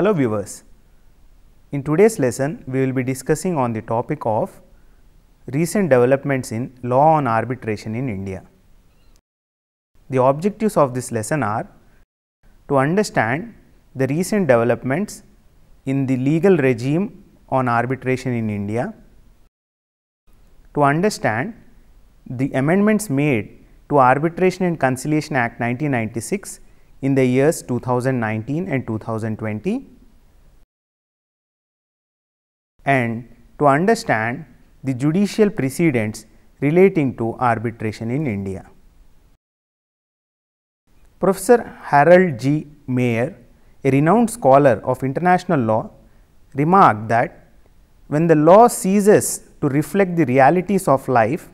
Hello viewers, in today's lesson we will be discussing on the topic of recent developments in law on arbitration in India. The objectives of this lesson are to understand the recent developments in the legal regime on arbitration in India, to understand the amendments made to Arbitration and Conciliation Act 1996 in the years 2019 and 2020. And to understand the judicial precedents relating to arbitration in India. Professor Harold G. Mayer, a renowned scholar of international law, remarked that when the law ceases to reflect the realities of life,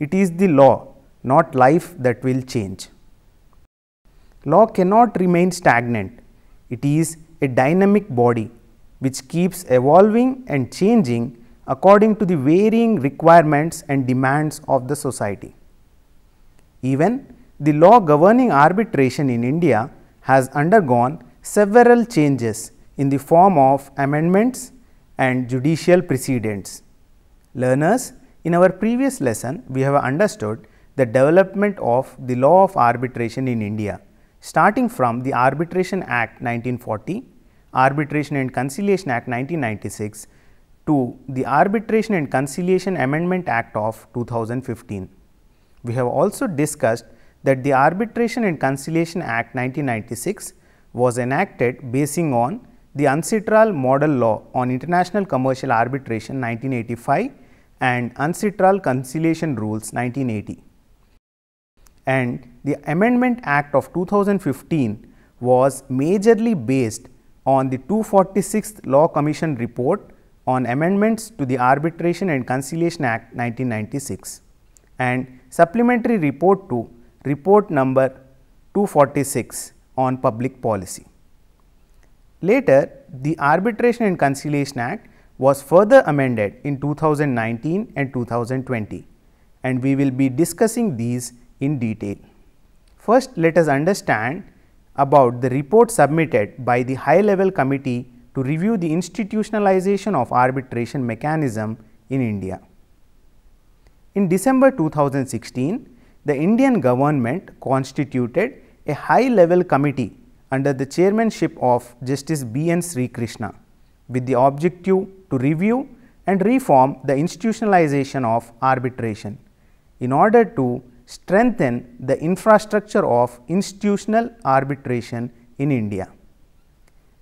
it is the law, not life, that will change. Law cannot remain stagnant. It is a dynamic body which keeps evolving and changing according to the varying requirements and demands of the society. Even the law governing arbitration in India has undergone several changes in the form of amendments and judicial precedents. Learners, in our previous lesson, we have understood the development of the law of arbitration in India starting from the Arbitration Act 1940, Arbitration and Conciliation Act 1996 to the Arbitration and Conciliation Amendment Act of 2015. We have also discussed that the Arbitration and Conciliation Act 1996 was enacted basing on the UNCITRAL Model Law on International Commercial Arbitration 1985 and UNCITRAL Conciliation Rules 1980 and the Amendment Act of 2015 was majorly based on the 246th Law Commission report on amendments to the Arbitration and Conciliation Act 1996 and supplementary report to report number 246 on public policy. Later, the Arbitration and Conciliation Act was further amended in 2019 and 2020 and we will be discussing these in detail. First, let us understand about the report submitted by the high level committee to review the institutionalization of arbitration mechanism in India. In December 2016, the Indian government constituted a high level committee under the chairmanship of Justice B. N. Sri Krishna with the objective to review and reform the institutionalization of arbitration in order to strengthen the infrastructure of institutional arbitration in India.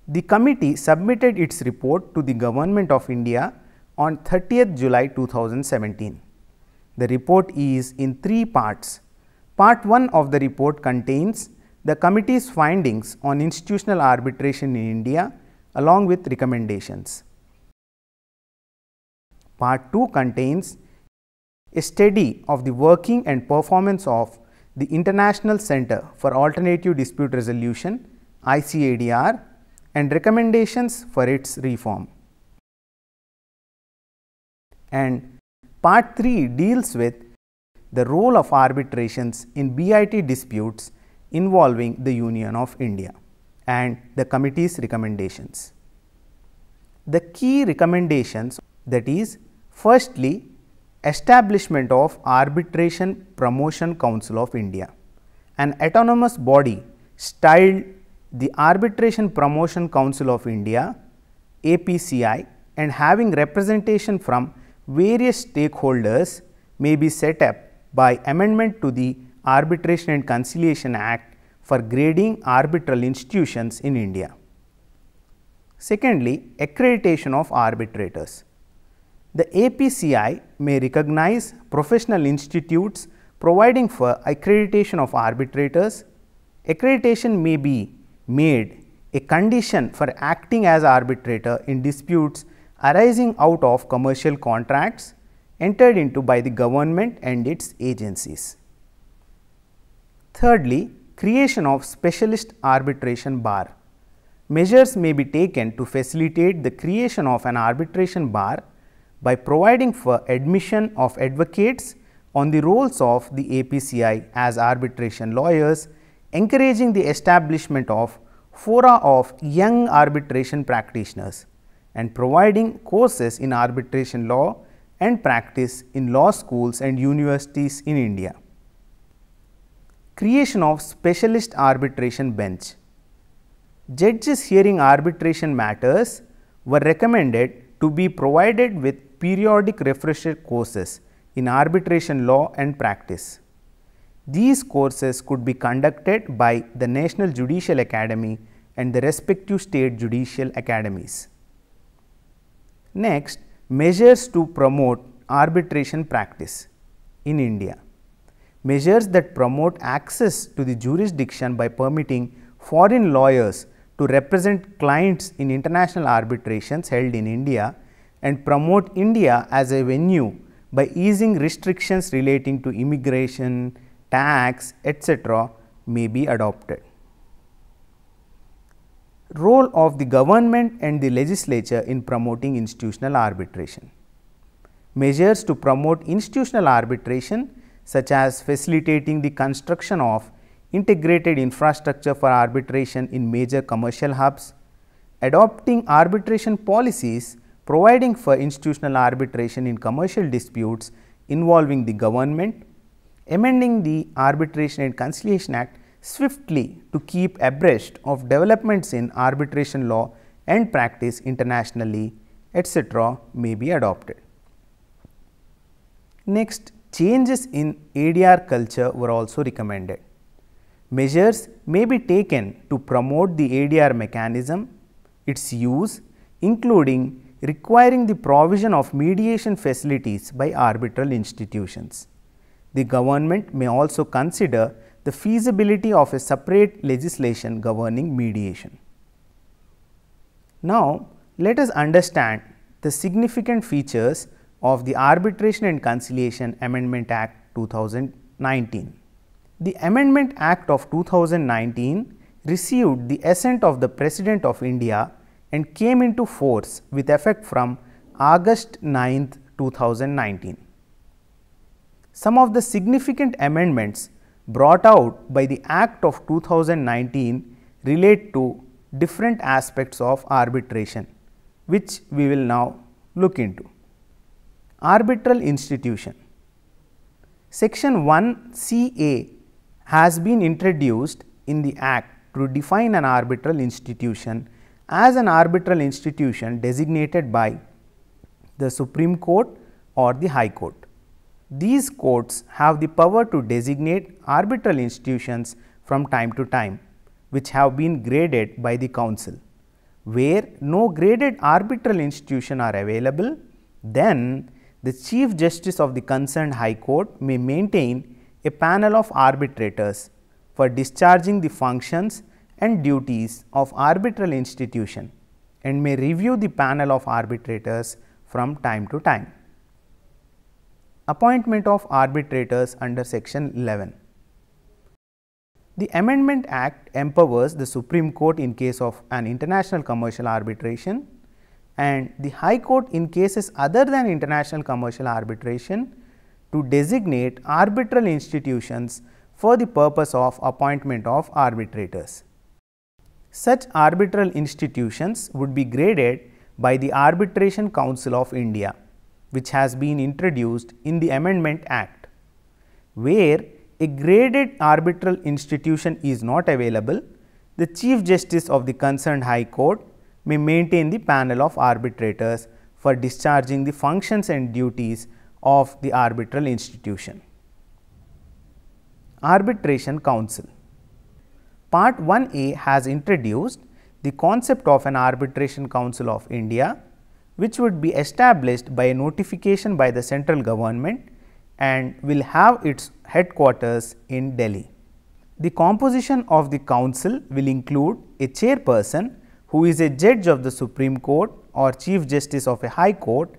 The committee submitted its report to the Government of India on 30th July 2017. The report is in three parts. Part 1 of the report contains the committee's findings on institutional arbitration in India along with recommendations. Part 2 contains a study of the working and performance of the International Center for Alternative Dispute Resolution ICADR and recommendations for its reform. And part 3 deals with the role of arbitrations in BIT disputes involving the Union of India and the committee's recommendations. The key recommendations that is firstly Establishment of Arbitration Promotion Council of India. An autonomous body styled the Arbitration Promotion Council of India APCI and having representation from various stakeholders may be set up by amendment to the Arbitration and Conciliation Act for grading arbitral institutions in India. Secondly, accreditation of arbitrators. The APCI may recognize professional institutes providing for accreditation of arbitrators. Accreditation may be made a condition for acting as arbitrator in disputes arising out of commercial contracts entered into by the government and its agencies. Thirdly, creation of specialist arbitration bar. Measures may be taken to facilitate the creation of an arbitration bar by providing for admission of advocates on the roles of the APCI as arbitration lawyers, encouraging the establishment of fora of young arbitration practitioners and providing courses in arbitration law and practice in law schools and universities in India. Creation of Specialist Arbitration Bench Judges hearing arbitration matters were recommended to be provided with periodic refresher courses in arbitration law and practice. These courses could be conducted by the National Judicial Academy and the respective state judicial academies. Next, measures to promote arbitration practice in India. Measures that promote access to the jurisdiction by permitting foreign lawyers to represent clients in international arbitrations held in India and promote India as a venue by easing restrictions relating to immigration, tax, etc. may be adopted. Role of the government and the legislature in promoting institutional arbitration. Measures to promote institutional arbitration such as facilitating the construction of integrated infrastructure for arbitration in major commercial hubs, adopting arbitration policies providing for institutional arbitration in commercial disputes involving the government, amending the Arbitration and Conciliation Act swiftly to keep abreast of developments in arbitration law and practice internationally, etc. may be adopted. Next, changes in ADR culture were also recommended. Measures may be taken to promote the ADR mechanism, its use, including requiring the provision of mediation facilities by arbitral institutions. The government may also consider the feasibility of a separate legislation governing mediation. Now, let us understand the significant features of the Arbitration and Conciliation Amendment Act 2019. The Amendment Act of 2019 received the assent of the President of India and came into force with effect from August 9, 2019. Some of the significant amendments brought out by the Act of 2019 relate to different aspects of arbitration, which we will now look into. Arbitral institution. Section 1 CA has been introduced in the Act to define an arbitral institution as an arbitral institution designated by the Supreme Court or the High Court. These courts have the power to designate arbitral institutions from time to time, which have been graded by the Council. Where no graded arbitral institution are available, then the Chief Justice of the concerned High Court may maintain a panel of arbitrators for discharging the functions and duties of arbitral institution and may review the panel of arbitrators from time to time. Appointment of arbitrators under section 11. The Amendment Act empowers the Supreme Court in case of an international commercial arbitration and the High Court in cases other than international commercial arbitration to designate arbitral institutions for the purpose of appointment of arbitrators. Such arbitral institutions would be graded by the Arbitration Council of India, which has been introduced in the Amendment Act, where a graded arbitral institution is not available, the Chief Justice of the concerned High Court may maintain the panel of arbitrators for discharging the functions and duties of the arbitral institution. Arbitration Council Part 1A has introduced the concept of an Arbitration Council of India, which would be established by a notification by the central government and will have its headquarters in Delhi. The composition of the council will include a chairperson who is a judge of the Supreme Court or Chief Justice of a High Court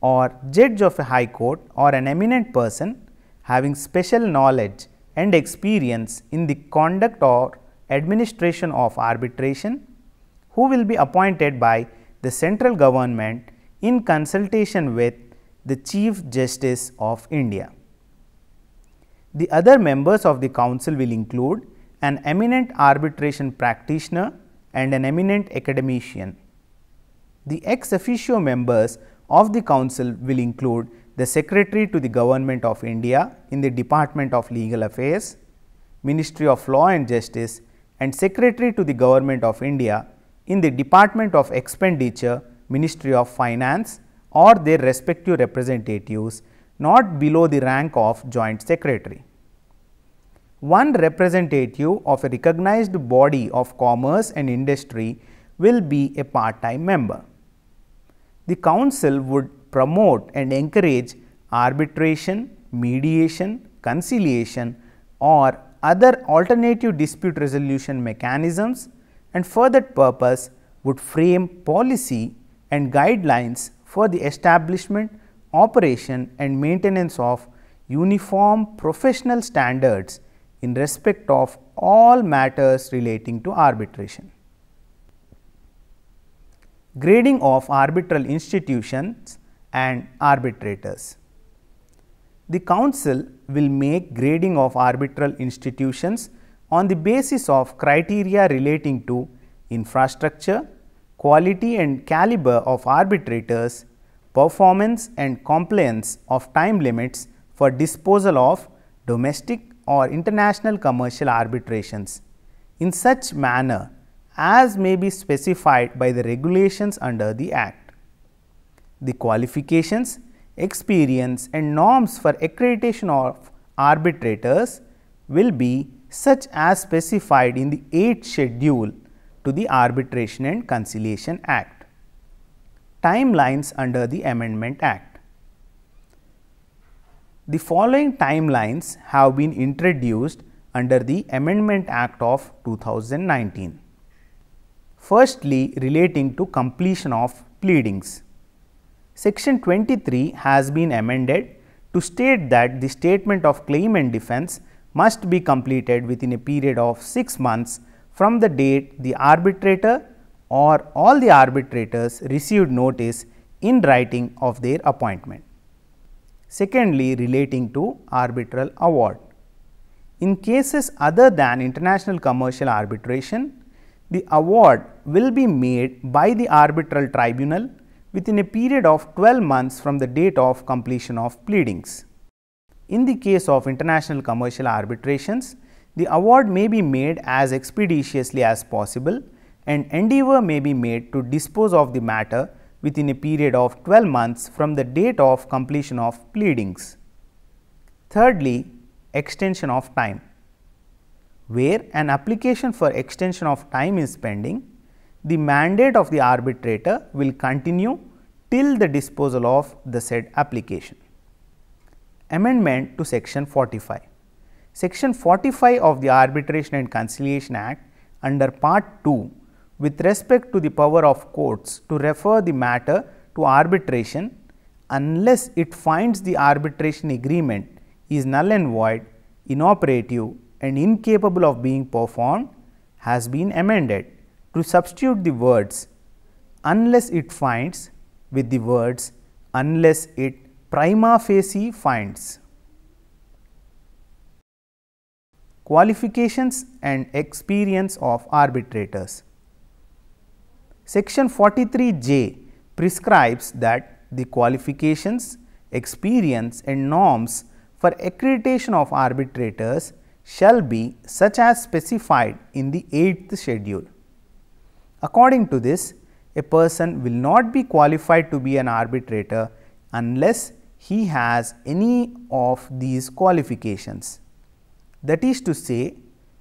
or judge of a High Court or an eminent person having special knowledge and experience in the conduct or administration of arbitration who will be appointed by the central government in consultation with the Chief Justice of India. The other members of the council will include an eminent arbitration practitioner and an eminent academician. The ex officio members of the council will include the Secretary to the Government of India in the Department of Legal Affairs, Ministry of Law and Justice and Secretary to the Government of India in the Department of Expenditure, Ministry of Finance or their respective representatives not below the rank of Joint Secretary. One representative of a recognized body of commerce and industry will be a part-time member. The Council would promote and encourage arbitration, mediation, conciliation or other alternative dispute resolution mechanisms and for that purpose would frame policy and guidelines for the establishment, operation and maintenance of uniform professional standards in respect of all matters relating to arbitration. Grading of arbitral institutions and arbitrators. The council will make grading of arbitral institutions on the basis of criteria relating to infrastructure, quality and caliber of arbitrators, performance and compliance of time limits for disposal of domestic or international commercial arbitrations in such manner as may be specified by the regulations under the Act. The qualifications experience and norms for accreditation of arbitrators will be such as specified in the 8th schedule to the Arbitration and Conciliation Act. Timelines under the Amendment Act. The following timelines have been introduced under the Amendment Act of 2019. Firstly, relating to completion of pleadings. Section 23 has been amended to state that the statement of claim and defense must be completed within a period of 6 months from the date the arbitrator or all the arbitrators received notice in writing of their appointment. Secondly, relating to arbitral award. In cases other than international commercial arbitration, the award will be made by the arbitral tribunal within a period of 12 months from the date of completion of pleadings. In the case of international commercial arbitrations, the award may be made as expeditiously as possible and endeavour may be made to dispose of the matter within a period of 12 months from the date of completion of pleadings. Thirdly, extension of time. Where an application for extension of time is pending, the mandate of the arbitrator will continue till the disposal of the said application. Amendment to section 45. Section 45 of the Arbitration and Conciliation Act under part 2 with respect to the power of courts to refer the matter to arbitration unless it finds the arbitration agreement is null and void, inoperative and incapable of being performed has been amended to substitute the words unless it finds with the words unless it prima facie finds. Qualifications and experience of arbitrators. Section 43J prescribes that the qualifications, experience and norms for accreditation of arbitrators shall be such as specified in the 8th schedule. According to this, a person will not be qualified to be an arbitrator unless he has any of these qualifications. That is to say,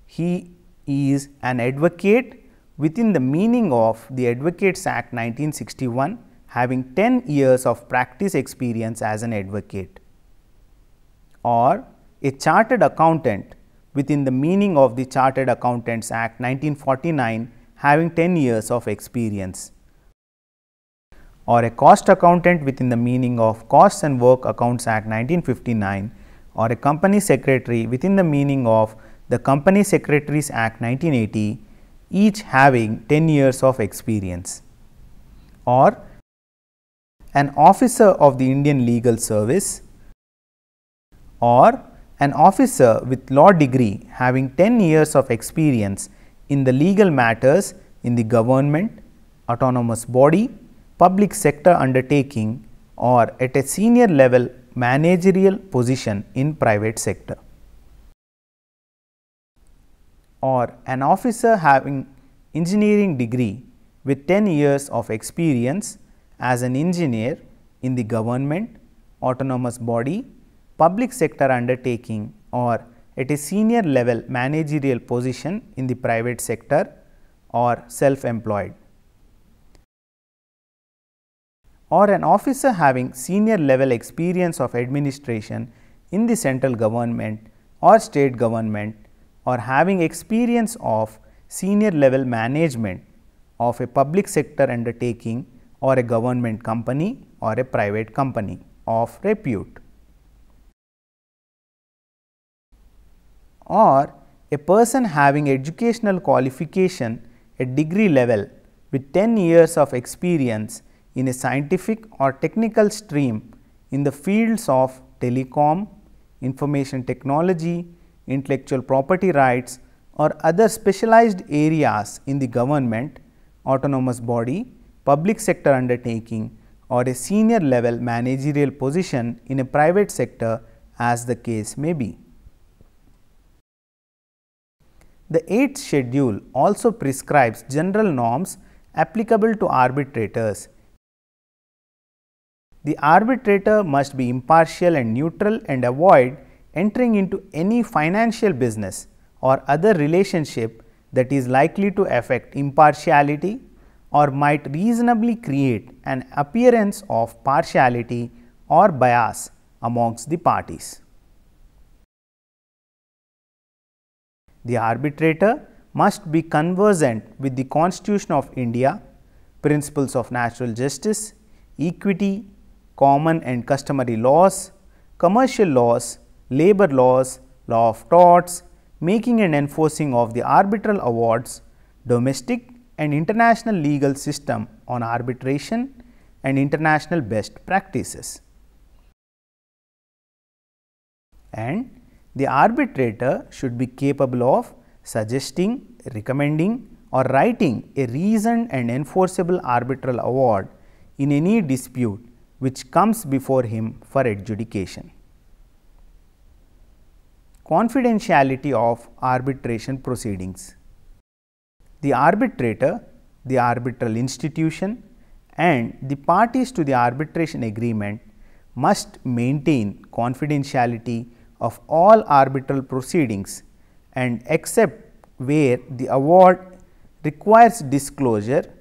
he is an advocate within the meaning of the Advocates Act 1961 having 10 years of practice experience as an advocate or a chartered accountant within the meaning of the Chartered Accountants Act 1949 having 10 years of experience or a cost accountant within the meaning of Costs and Work Accounts Act 1959 or a company secretary within the meaning of the Company Secretaries Act 1980, each having 10 years of experience. Or an officer of the Indian Legal Service or an officer with law degree having 10 years of experience in the legal matters in the government, autonomous body public sector undertaking or at a senior level managerial position in private sector or an officer having engineering degree with 10 years of experience as an engineer in the government, autonomous body, public sector undertaking or at a senior level managerial position in the private sector or self-employed. or an officer having senior level experience of administration in the central government or state government or having experience of senior level management of a public sector undertaking or a government company or a private company of repute. Or a person having educational qualification at degree level with 10 years of experience in a scientific or technical stream in the fields of telecom, information technology, intellectual property rights or other specialized areas in the government, autonomous body, public sector undertaking or a senior level managerial position in a private sector as the case may be. The 8th schedule also prescribes general norms applicable to arbitrators the arbitrator must be impartial and neutral and avoid entering into any financial business or other relationship that is likely to affect impartiality or might reasonably create an appearance of partiality or bias amongst the parties. The arbitrator must be conversant with the Constitution of India, principles of natural justice, equity, common and customary laws, commercial laws, labor laws, law of torts, making and enforcing of the arbitral awards, domestic and international legal system on arbitration and international best practices. And the arbitrator should be capable of suggesting, recommending or writing a reasoned and enforceable arbitral award in any dispute which comes before him for adjudication. Confidentiality of arbitration proceedings. The arbitrator, the arbitral institution and the parties to the arbitration agreement must maintain confidentiality of all arbitral proceedings and except where the award requires disclosure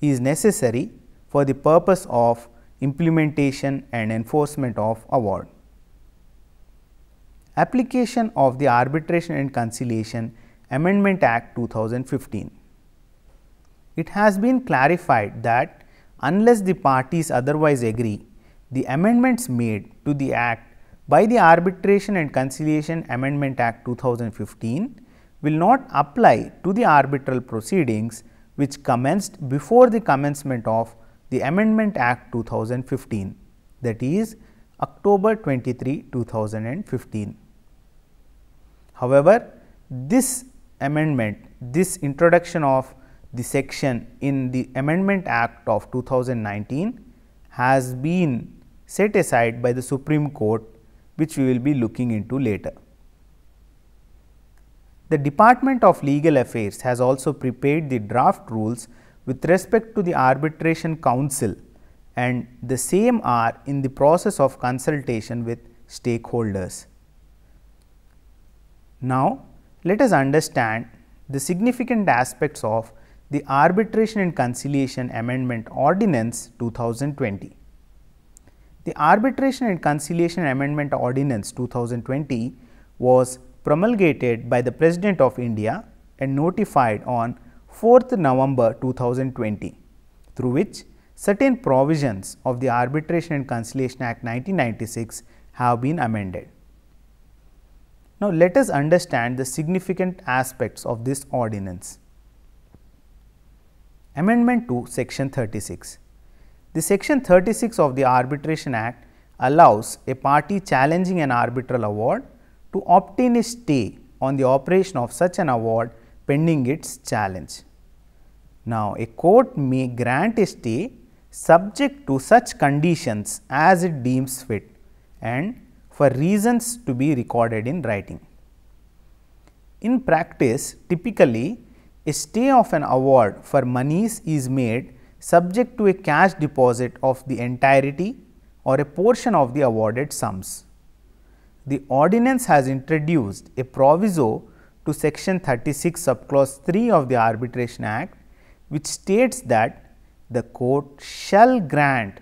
is necessary for the purpose of implementation and enforcement of award. Application of the Arbitration and Conciliation Amendment Act 2015. It has been clarified that unless the parties otherwise agree, the amendments made to the Act by the Arbitration and Conciliation Amendment Act 2015 will not apply to the arbitral proceedings which commenced before the commencement of the Amendment Act 2015 that is October 23, 2015. However, this amendment, this introduction of the section in the Amendment Act of 2019 has been set aside by the Supreme Court which we will be looking into later. The Department of Legal Affairs has also prepared the draft rules with respect to the arbitration council and the same are in the process of consultation with stakeholders. Now, let us understand the significant aspects of the Arbitration and Conciliation Amendment Ordinance 2020. The Arbitration and Conciliation Amendment Ordinance 2020 was promulgated by the President of India and notified on 4th November 2020, through which certain provisions of the Arbitration and Conciliation Act 1996 have been amended. Now, let us understand the significant aspects of this ordinance. Amendment to Section 36. The Section 36 of the Arbitration Act allows a party challenging an arbitral award to obtain a stay on the operation of such an award pending its challenge. Now, a court may grant a stay subject to such conditions as it deems fit and for reasons to be recorded in writing. In practice, typically a stay of an award for monies is made subject to a cash deposit of the entirety or a portion of the awarded sums. The ordinance has introduced a proviso to section 36 subclause 3 of the Arbitration Act, which states that the court shall grant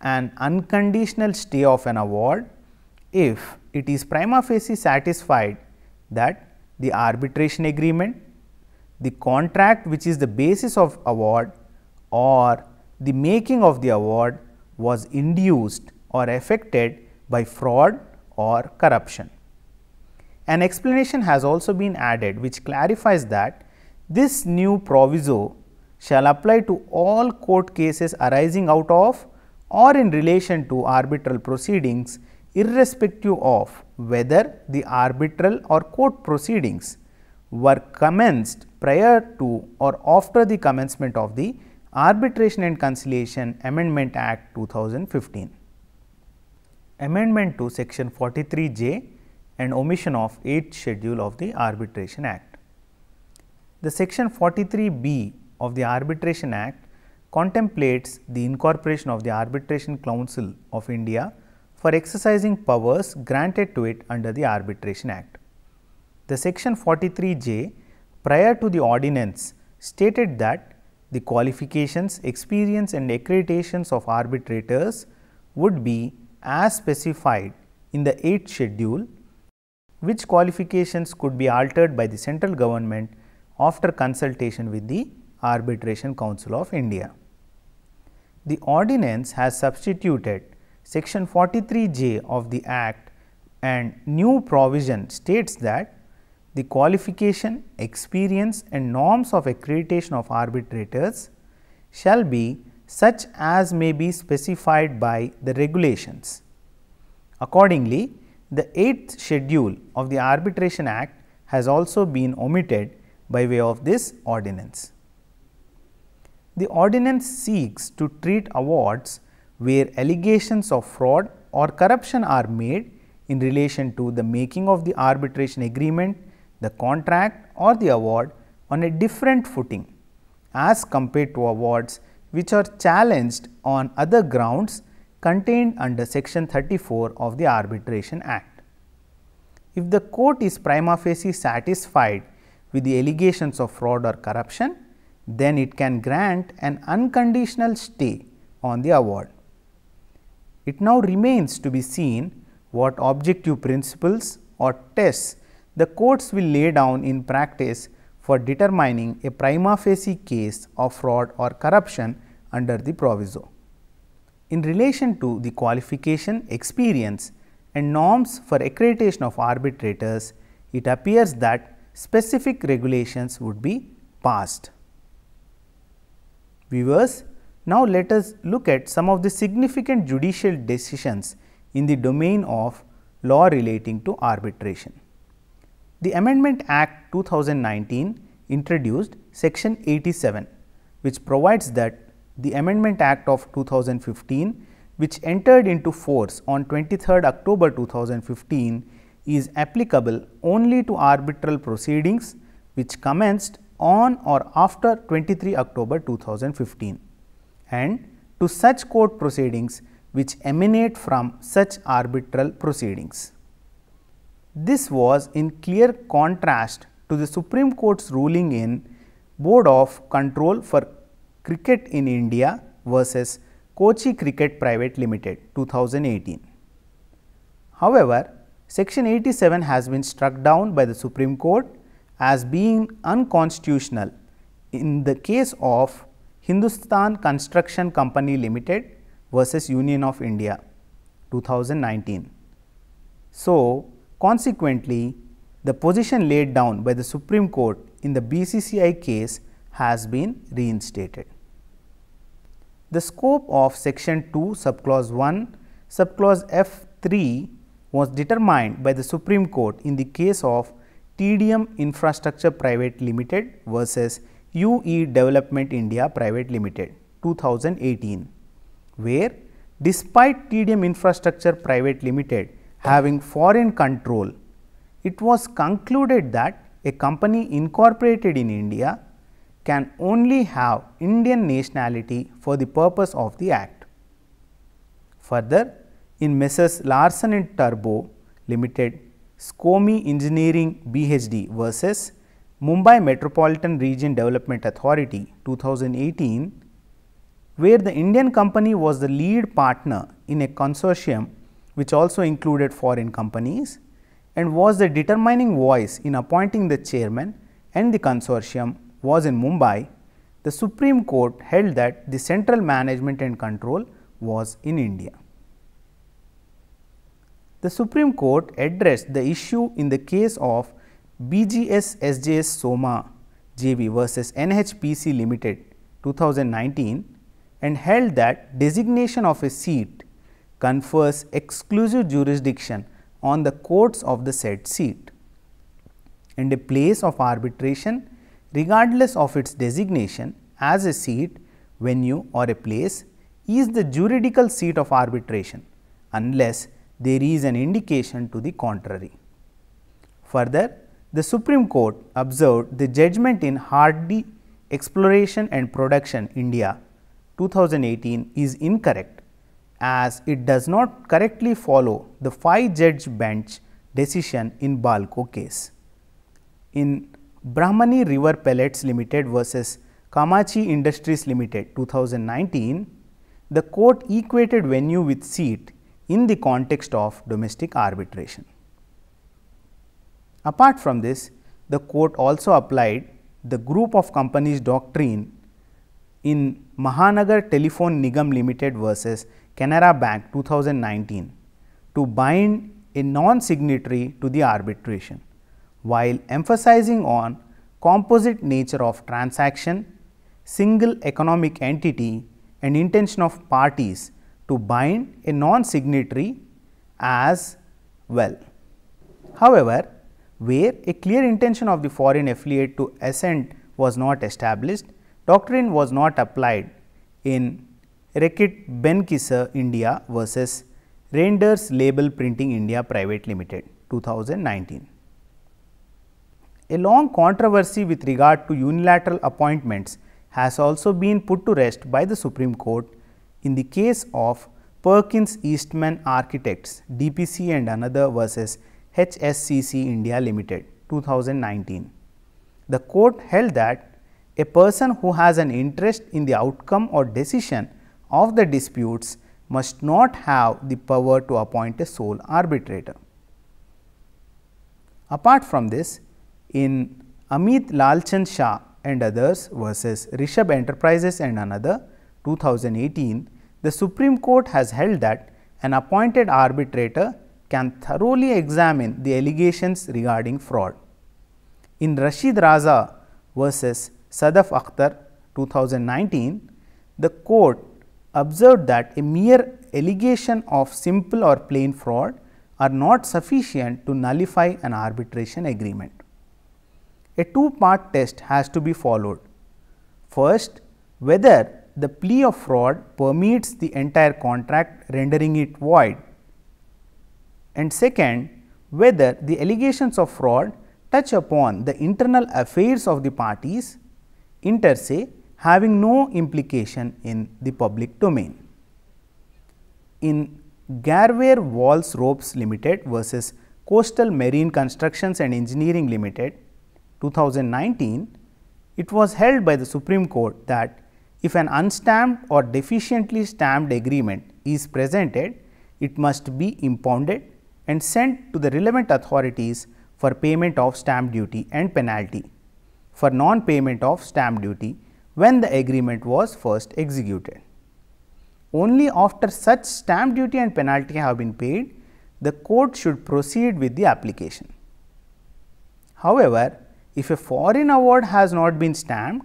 an unconditional stay of an award if it is prima facie satisfied that the arbitration agreement, the contract which is the basis of award or the making of the award was induced or affected by fraud or corruption. An explanation has also been added which clarifies that this new proviso shall apply to all court cases arising out of or in relation to arbitral proceedings irrespective of whether the arbitral or court proceedings were commenced prior to or after the commencement of the Arbitration and Conciliation Amendment Act 2015. Amendment to section 43J and omission of 8th schedule of the Arbitration Act. The section 43B of the Arbitration Act contemplates the incorporation of the Arbitration Council of India for exercising powers granted to it under the Arbitration Act. The section 43J prior to the ordinance stated that the qualifications, experience and accreditations of arbitrators would be as specified in the 8th schedule which qualifications could be altered by the central government after consultation with the Arbitration Council of India. The ordinance has substituted section 43J of the Act and new provision states that the qualification, experience and norms of accreditation of arbitrators shall be such as may be specified by the regulations. Accordingly, the 8th schedule of the Arbitration Act has also been omitted by way of this ordinance. The ordinance seeks to treat awards where allegations of fraud or corruption are made in relation to the making of the arbitration agreement, the contract or the award on a different footing as compared to awards which are challenged on other grounds contained under section 34 of the Arbitration Act. If the court is prima facie satisfied with the allegations of fraud or corruption, then it can grant an unconditional stay on the award. It now remains to be seen what objective principles or tests the courts will lay down in practice for determining a prima facie case of fraud or corruption under the proviso in relation to the qualification, experience and norms for accreditation of arbitrators, it appears that specific regulations would be passed. Viewers, now let us look at some of the significant judicial decisions in the domain of law relating to arbitration. The Amendment Act 2019 introduced section 87 which provides that the Amendment Act of 2015, which entered into force on 23 October 2015, is applicable only to arbitral proceedings which commenced on or after 23 October 2015 and to such court proceedings which emanate from such arbitral proceedings. This was in clear contrast to the Supreme Court's ruling in Board of Control for Cricket in India versus Kochi Cricket Private Limited 2018. However, section 87 has been struck down by the Supreme Court as being unconstitutional in the case of Hindustan Construction Company Limited versus Union of India 2019. So, consequently, the position laid down by the Supreme Court in the BCCI case has been reinstated. The scope of section 2 subclause 1 subclause F 3 was determined by the Supreme Court in the case of TDM Infrastructure Private Limited versus UE Development India Private Limited 2018, where despite TDM Infrastructure Private Limited having foreign control, it was concluded that a company incorporated in India can only have Indian nationality for the purpose of the act. Further, in Messrs. Larsen and Turbo Limited, SCOMI Engineering BHD versus Mumbai Metropolitan Region Development Authority 2018, where the Indian company was the lead partner in a consortium which also included foreign companies and was the determining voice in appointing the chairman and the consortium was in Mumbai, the Supreme Court held that the central management and control was in India. The Supreme Court addressed the issue in the case of BGS SJS Soma JV versus NHPC Limited 2019 and held that designation of a seat confers exclusive jurisdiction on the courts of the said seat and a place of arbitration regardless of its designation as a seat, venue or a place is the juridical seat of arbitration unless there is an indication to the contrary. Further, the Supreme Court observed the judgment in Hardy Exploration and Production India 2018 is incorrect as it does not correctly follow the five judge bench decision in Balco case. In Brahmani River Pellets Limited versus Kamachi Industries Limited 2019, the court equated venue with seat in the context of domestic arbitration. Apart from this, the court also applied the group of companies doctrine in Mahanagar Telephone Nigam Limited versus Canara Bank 2019 to bind a non-signatory to the arbitration while emphasizing on composite nature of transaction, single economic entity and intention of parties to bind a non-signatory as well. However, where a clear intention of the foreign affiliate to assent was not established, doctrine was not applied in Rekit Benkisa India versus Renders Label Printing India Private Limited 2019. A long controversy with regard to unilateral appointments has also been put to rest by the Supreme Court in the case of Perkins Eastman Architects DPC and another versus HSCC India Limited 2019. The court held that a person who has an interest in the outcome or decision of the disputes must not have the power to appoint a sole arbitrator. Apart from this, in Amit Lalchand Shah and others versus Rishabh Enterprises and another 2018, the Supreme Court has held that an appointed arbitrator can thoroughly examine the allegations regarding fraud. In Rashid Raza versus Sadaf Akhtar 2019, the court observed that a mere allegation of simple or plain fraud are not sufficient to nullify an arbitration agreement a two-part test has to be followed. First, whether the plea of fraud permeates the entire contract rendering it void and second, whether the allegations of fraud touch upon the internal affairs of the parties inter se having no implication in the public domain. In Garware Walls Ropes Limited versus Coastal Marine Constructions and Engineering Limited, 2019, it was held by the Supreme Court that if an unstamped or deficiently stamped agreement is presented, it must be impounded and sent to the relevant authorities for payment of stamp duty and penalty for non-payment of stamp duty when the agreement was first executed. Only after such stamp duty and penalty have been paid, the court should proceed with the application. However, if a foreign award has not been stamped,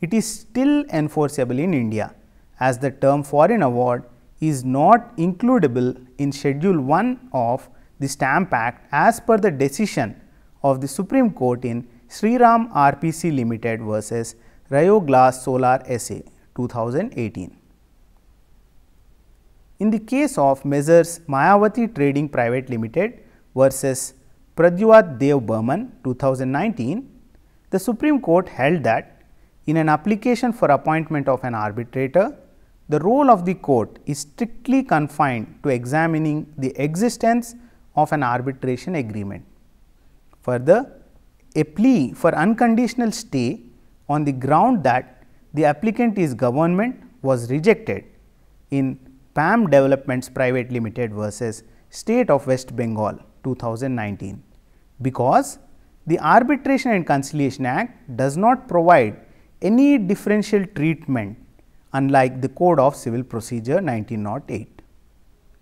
it is still enforceable in India as the term foreign award is not includable in schedule 1 of the stamp act as per the decision of the supreme court in Sri Ram rpc limited versus rayo glass solar sa 2018 in the case of messrs mayawati trading private limited versus Pradyuat Dev Burman 2019, the Supreme Court held that in an application for appointment of an arbitrator, the role of the court is strictly confined to examining the existence of an arbitration agreement. Further, a plea for unconditional stay on the ground that the applicant is government was rejected in PAM Developments Private Limited versus State of West Bengal 2019 because the Arbitration and Conciliation Act does not provide any differential treatment unlike the Code of Civil Procedure 1908.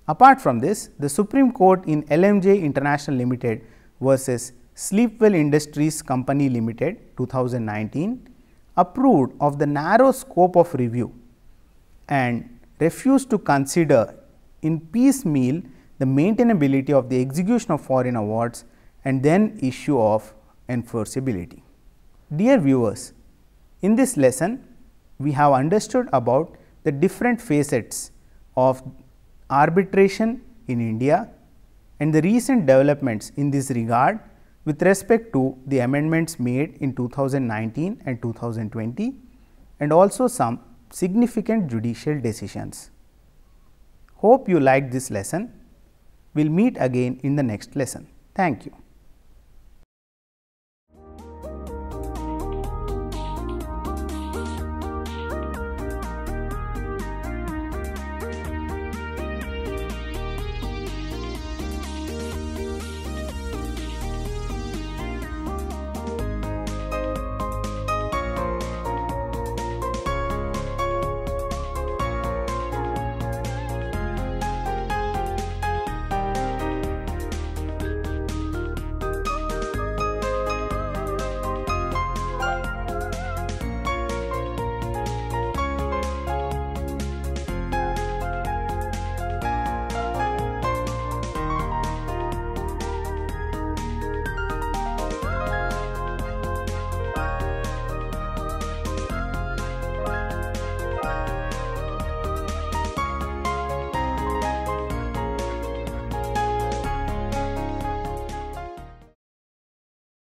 Apart from this, the Supreme Court in LMJ International Limited versus Sleepwell Industries Company Limited 2019 approved of the narrow scope of review and refused to consider in piecemeal the maintainability of the execution of foreign awards and then issue of enforceability. Dear viewers, in this lesson we have understood about the different facets of arbitration in India and the recent developments in this regard with respect to the amendments made in 2019 and 2020 and also some significant judicial decisions. Hope you liked this lesson. We will meet again in the next lesson. Thank you.